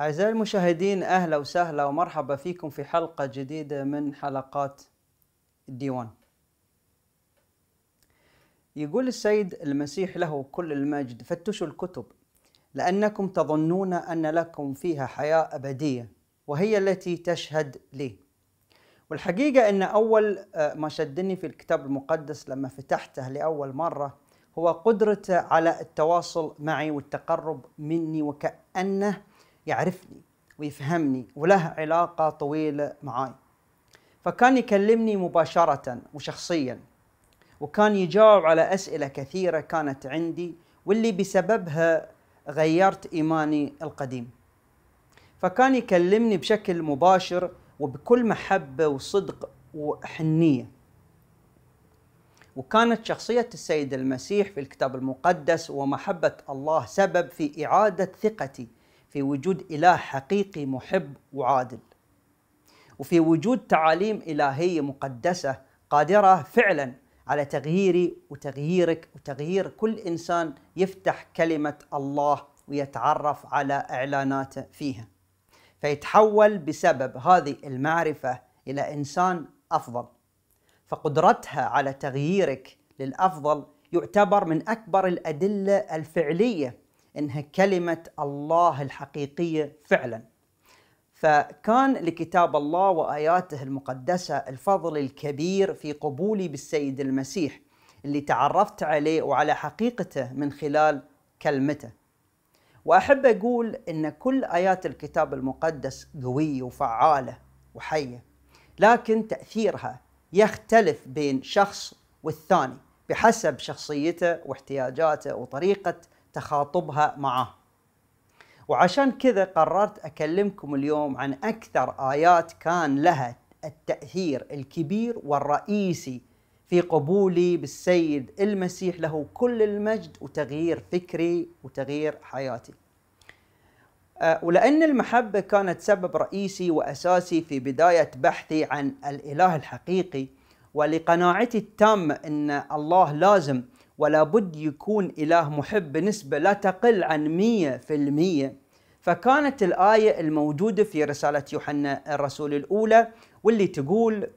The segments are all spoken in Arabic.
أعزائي المشاهدين أهلا وسهلا ومرحبا فيكم في حلقة جديدة من حلقات الديوان يقول السيد المسيح له كل المجد فتشوا الكتب لأنكم تظنون أن لكم فيها حياة أبدية وهي التي تشهد لي والحقيقة أن أول آه، ما شدني في الكتاب المقدس لما فتحته لأول مرة هو قدرته على التواصل معي والتقرب مني وكأنه يعرفني ويفهمني وله علاقة طويلة معي فكان يكلمني مباشرة وشخصيا وكان يجاوب على أسئلة كثيرة كانت عندي واللي بسببها غيرت إيماني القديم فكان يكلمني بشكل مباشر وبكل محبة وصدق وحنية وكانت شخصية السيد المسيح في الكتاب المقدس ومحبة الله سبب في إعادة ثقتي في وجود إله حقيقي محب وعادل وفي وجود تعاليم إلهية مقدسة قادرة فعلا على تغييري وتغييرك وتغيير كل إنسان يفتح كلمة الله ويتعرف على إعلاناته فيها فيتحول بسبب هذه المعرفة إلى إنسان أفضل فقدرتها على تغييرك للأفضل يعتبر من أكبر الأدلة الفعلية انها كلمه الله الحقيقيه فعلا فكان لكتاب الله واياته المقدسه الفضل الكبير في قبولي بالسيد المسيح اللي تعرفت عليه وعلى حقيقته من خلال كلمته. واحب اقول ان كل ايات الكتاب المقدس قويه وفعاله وحيه لكن تاثيرها يختلف بين شخص والثاني بحسب شخصيته واحتياجاته وطريقه تخاطبها معه وعشان كذا قررت أكلمكم اليوم عن أكثر آيات كان لها التأثير الكبير والرئيسي في قبولي بالسيد المسيح له كل المجد وتغيير فكري وتغيير حياتي أه، ولأن المحبة كانت سبب رئيسي وأساسي في بداية بحثي عن الإله الحقيقي ولقناعتي التامة أن الله لازم ولا بد يكون إله محب بنسبة لا تقل عن مية في المية فكانت الآية الموجودة في رسالة يوحنا الرسول الأولى واللي تقول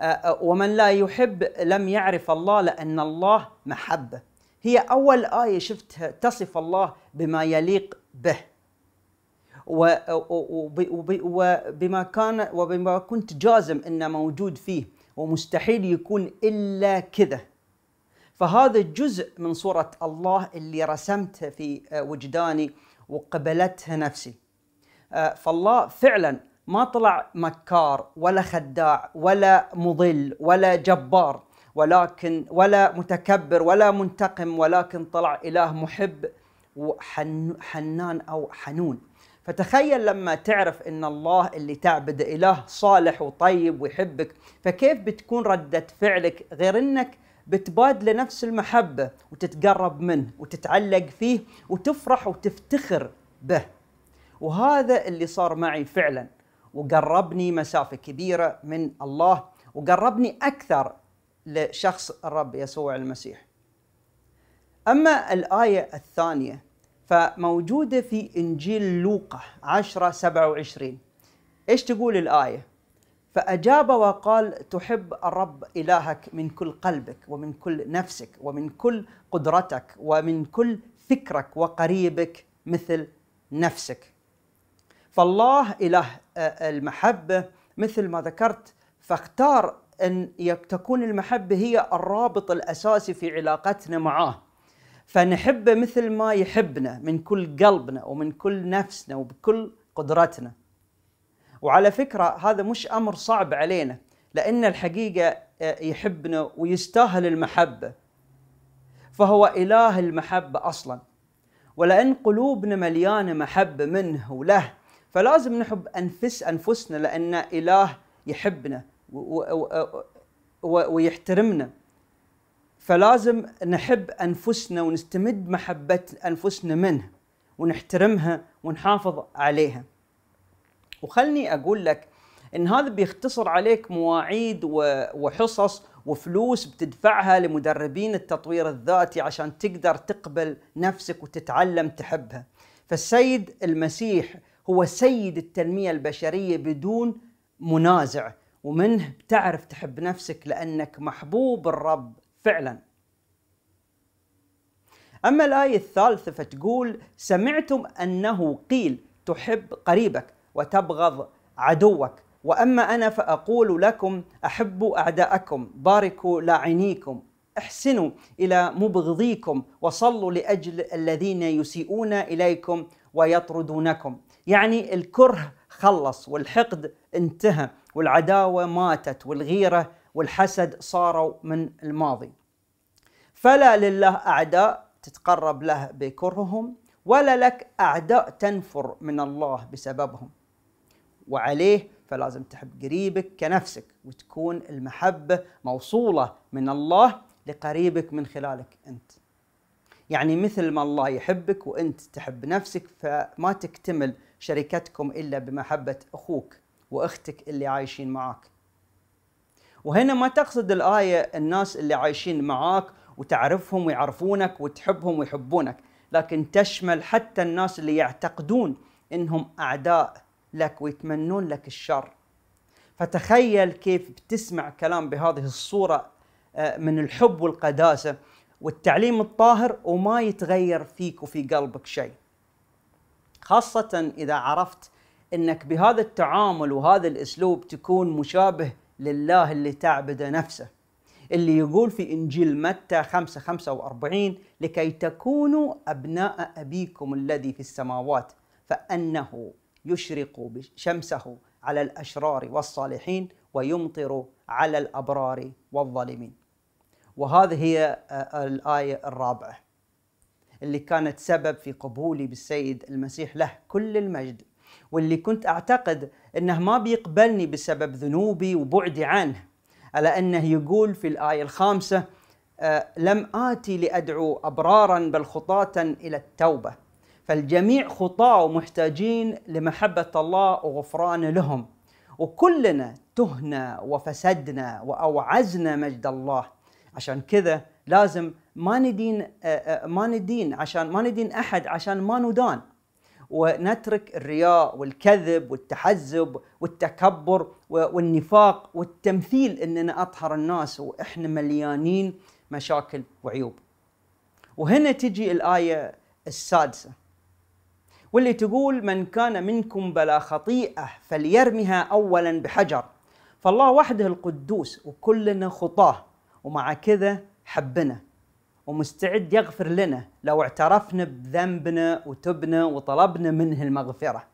آه، آه، ومن لا يحب لم يعرف الله لأن الله محبة هي أول آية شفتها تصف الله بما يليق به وبما كان وبما كنت جازم انه موجود فيه ومستحيل يكون الا كذا فهذا جزء من صورة الله اللي رسمته في آه، وجداني وقبلتها نفسي آه، فالله فعلا ما طلع مكار ولا خداع ولا مضل ولا جبار ولكن ولا متكبر ولا منتقم ولكن طلع إله محب وحنان أو حنون فتخيل لما تعرف ان الله اللي تعبد اله صالح وطيب ويحبك فكيف بتكون رده فعلك غير انك بتبادله نفس المحبه وتتقرب منه وتتعلق فيه وتفرح وتفتخر به وهذا اللي صار معي فعلا وقربني مسافه كبيره من الله وقربني اكثر لشخص الرب يسوع المسيح اما الايه الثانيه فموجوده في انجيل لوقا 10 27 ايش تقول الايه فأجاب وقال تحب الرب إلهك من كل قلبك ومن كل نفسك ومن كل قدرتك ومن كل فكرك وقريبك مثل نفسك فالله إله آه، المحبة مثل ما ذكرت فاختار أن تكون المحبة هي الرابط الأساسي في علاقتنا معاه فنحبه مثل ما يحبنا من كل قلبنا ومن كل نفسنا وبكل قدرتنا وعلى فكرة هذا مش أمر صعب علينا لأن الحقيقة آه، يحبنا ويستاهل المحبة فهو إله المحبة أصلا ولأن قلوبنا مليانة محبة منه وله فلازم نحب أنفس أنفسنا لأن إله يحبنا ويحترمنا فلازم نحب أنفسنا ونستمد محبة أنفسنا منه ونحترمها ونحافظ عليها وخلني اقول لك ان هذا بيختصر عليك مواعيد وحصص وفلوس بتدفعها لمدربين التطوير الذاتي عشان تقدر تقبل نفسك وتتعلم تحبها فالسيد المسيح هو سيد التنمية البشرية بدون منازع ومنه بتعرف تحب نفسك لأنك محبوب الرب فعلا أما الآية الثالثة فتقول سمعتم أنه قيل تحب قريبك وتبغض عدوك واما انا فاقول لكم احبوا اعداءكم باركوا لاعنيكم احسنوا الى مبغضيكم وصلوا لاجل الذين يسيئون اليكم ويطردونكم يعني الكره خلص والحقد انتهى والعداوه ماتت والغيره والحسد صاروا من الماضي فلا لله اعداء تتقرب له بكرههم ولا لك اعداء تنفر من الله بسببهم وعليه فلازم تحب قريبك كنفسك وتكون المحبة موصولة من الله لقريبك من خلالك أنت يعني مثل ما الله يحبك وأنت تحب نفسك فما تكتمل شركتكم إلا بمحبة أخوك وأختك اللي عايشين معك وهنا ما تقصد الآية الناس اللي عايشين معاك وتعرفهم ويعرفونك وتحبهم ويحبونك لكن تشمل حتى الناس اللي يعتقدون انهم اعداء لك ويتمنون لك الشر فتخيل كيف بتسمع كلام بهذه الصورة آه، من الحب والقداسة والتعليم الطاهر وما يتغير فيك وفي قلبك شيء خاصة إذا عرفت أنك بهذا التعامل وهذا الأسلوب تكون مشابه لله اللي تعبد نفسه اللي يقول في إنجيل متى 5 45 لكي تكونوا أبناء أبيكم الذي في السماوات فأنه يشرق شمسه على الأشرار والصالحين ويمطر على الأبرار والظالمين وهذه هي آه، الآية الرابعة اللي كانت سبب في قبولي بالسيد المسيح له كل المجد واللي كنت أعتقد أنه ما بيقبلني بسبب ذنوبي وبعدي عنه على أنه يقول في الآية الخامسة آه، لم آتي لأدعو أبرارا بل خطاة إلى التوبة فالجميع خطاة ومحتاجين لمحبة الله وغفرانه لهم وكلنا تهنا وفسدنا وأوعزنا مجد الله عشان كذا لازم ما ندين آه، آه، ما ندين عشان ما ندين أحد عشان ما ندان ونترك الرياء والكذب والتحزب والتكبر والنفاق والتمثيل اننا اطهر الناس واحنا مليانين مشاكل وعيوب. وهنا تجي الايه السادسه واللي تقول من كان منكم بلا خطيئة فليرمها أولا بحجر فالله وحده القدوس وكلنا خطاه ومع كذا حبنا ومستعد يغفر لنا لو اعترفنا بذنبنا وتبنا وطلبنا منه المغفرة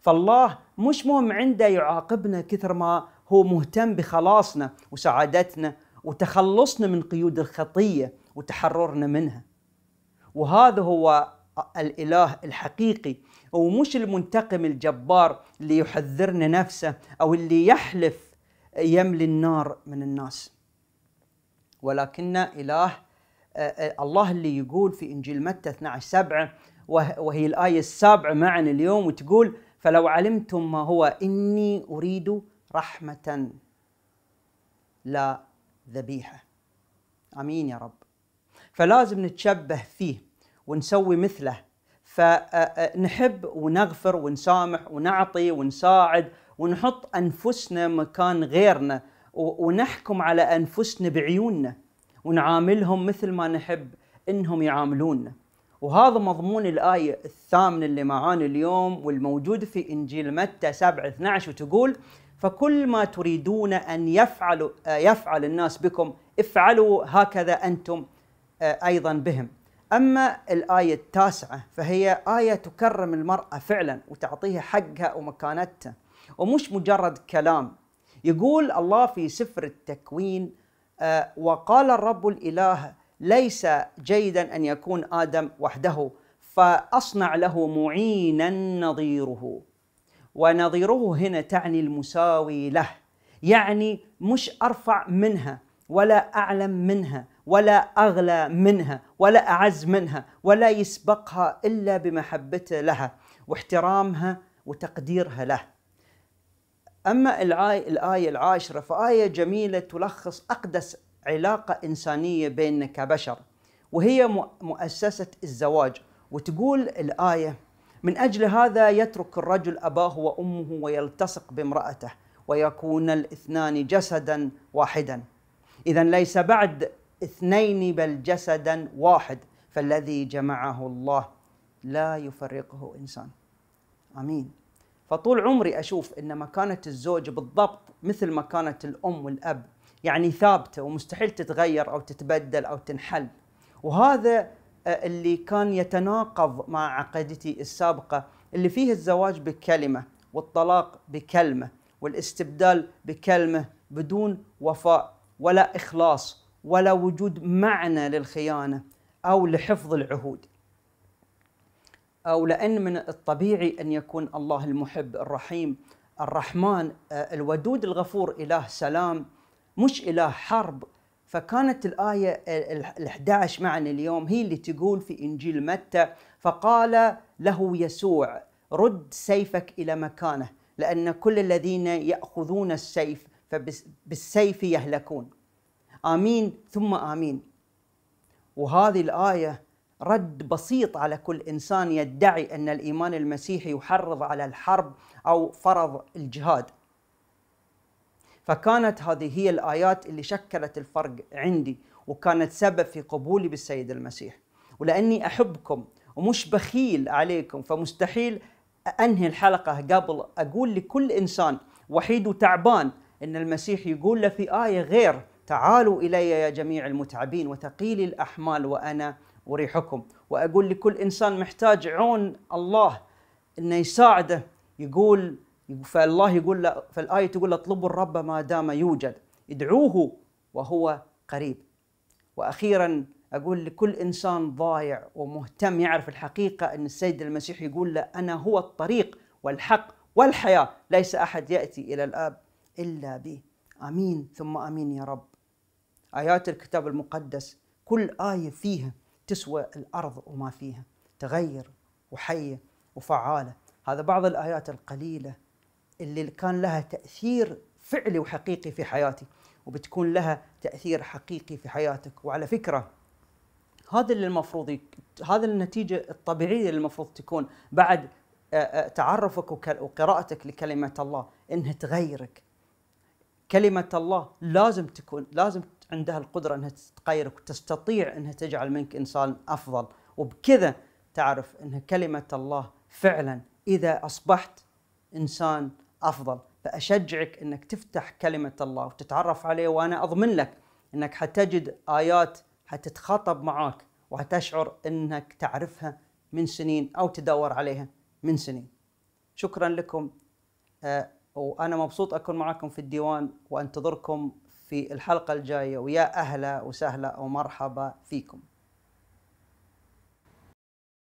فالله مش مهم عنده يعاقبنا كثر ما هو مهتم بخلاصنا وسعادتنا وتخلصنا من قيود الخطية وتحررنا منها وهذا هو الاله الحقيقي ومش المنتقم الجبار اللي يحذرنا نفسه او اللي يحلف يملي النار من الناس ولكن اله آه، الله اللي يقول في انجيل متى 12 7 وهي الايه السابعه معنا اليوم وتقول فلو علمتم ما هو اني اريد رحمه لا ذبيحه امين يا رب فلازم نتشبه فيه ونسوي مثله فنحب ونغفر ونسامح ونعطي ونساعد ونحط انفسنا مكان غيرنا ونحكم على انفسنا بعيوننا ونعاملهم مثل ما نحب انهم يعاملونا وهذا مضمون الآية الثامنة اللي معانا اليوم والموجود في إنجيل متى 7 12 وتقول فكل ما تريدون أن يفعلوا يفعل الناس بكم افعلوا هكذا أنتم آه، أيضا بهم أما الآية التاسعة فهي آية تكرم المرأة فعلا وتعطيها حقها ومكانتها ومش مجرد كلام يقول الله في سفر التكوين آه وقال الرب الإله ليس جيدا أن يكون آدم وحده فأصنع له معينا نظيره ونظيره هنا تعني المساوي له يعني مش أرفع منها ولا أعلم منها ولا أغلى منها ولا أعز منها ولا يسبقها إلا بمحبته لها واحترامها وتقديرها له أما الآية العاشرة فآية جميلة تلخص أقدس علاقة إنسانية بيننا كبشر وهي مؤسسة الزواج وتقول الآية من أجل هذا يترك الرجل أباه وأمه ويلتصق بامرأته ويكون الاثنان جسدا واحدا إذا ليس بعد اثنين بل جسدا واحد فالذي جمعه الله لا يفرقه انسان امين فطول عمري اشوف ان مكانه الزوج بالضبط مثل مكانه الام والاب يعني ثابته ومستحيل تتغير او تتبدل او تنحل وهذا آه، اللي كان يتناقض مع عقيدتي السابقه اللي فيه الزواج بكلمه والطلاق بكلمه والاستبدال بكلمه بدون وفاء ولا اخلاص ولا وجود معنى للخيانه او لحفظ العهود او لان من الطبيعي ان يكون الله المحب الرحيم الرحمن آه، الودود الغفور اله سلام مش اله حرب فكانت الايه ال11 معنا اليوم هي اللي تقول في انجيل متى فقال له يسوع رد سيفك الى مكانه لان كل الذين ياخذون السيف فبالسيف يهلكون امين ثم امين وهذه الايه رد بسيط على كل انسان يدعي ان الايمان المسيحي يحرض على الحرب او فرض الجهاد فكانت هذه هي الايات اللي شكلت الفرق عندي وكانت سبب في قبولي بالسيد المسيح ولاني احبكم ومش بخيل عليكم فمستحيل انهي الحلقه قبل اقول لكل انسان وحيد وتعبان ان المسيح يقول له في ايه غير تعالوا إلي يا جميع المتعبين وثقيلي الأحمال وأنا أريحكم وأقول لكل إنسان محتاج عون الله إنه يساعده يقول فالله يقول له فالآية تقول له اطلبوا الرب ما دام يوجد ادعوه وهو قريب وأخيرا أقول لكل إنسان ضايع ومهتم يعرف الحقيقة أن السيد المسيح يقول له أنا هو الطريق والحق والحياة ليس أحد يأتي إلى الآب إلا بي آمين ثم آمين يا رب آيات الكتاب المقدس كل آية فيها تسوى الأرض وما فيها تغير وحية وفعالة هذا بعض الآيات القليلة اللي كان لها تأثير فعلي وحقيقي في حياتي وبتكون لها تأثير حقيقي في حياتك وعلى فكرة هذا اللي المفروض يك... هذا النتيجة الطبيعية اللي المفروض تكون بعد آه، آه، تعرفك وقراءتك لكلمة الله إنها تغيرك كلمة الله لازم تكون لازم عندها القدره انها تغيرك وتستطيع انها تجعل منك انسان افضل وبكذا تعرف ان كلمه الله فعلا اذا اصبحت انسان افضل فاشجعك انك تفتح كلمه الله وتتعرف عليه وانا اضمن لك انك حتجد ايات حتتخاطب معاك وحتشعر انك تعرفها من سنين او تدور عليها من سنين. شكرا لكم آه، وانا مبسوط اكون معكم في الديوان وانتظركم في الحلقة الجاية ويا أهلا وسهلا ومرحبا فيكم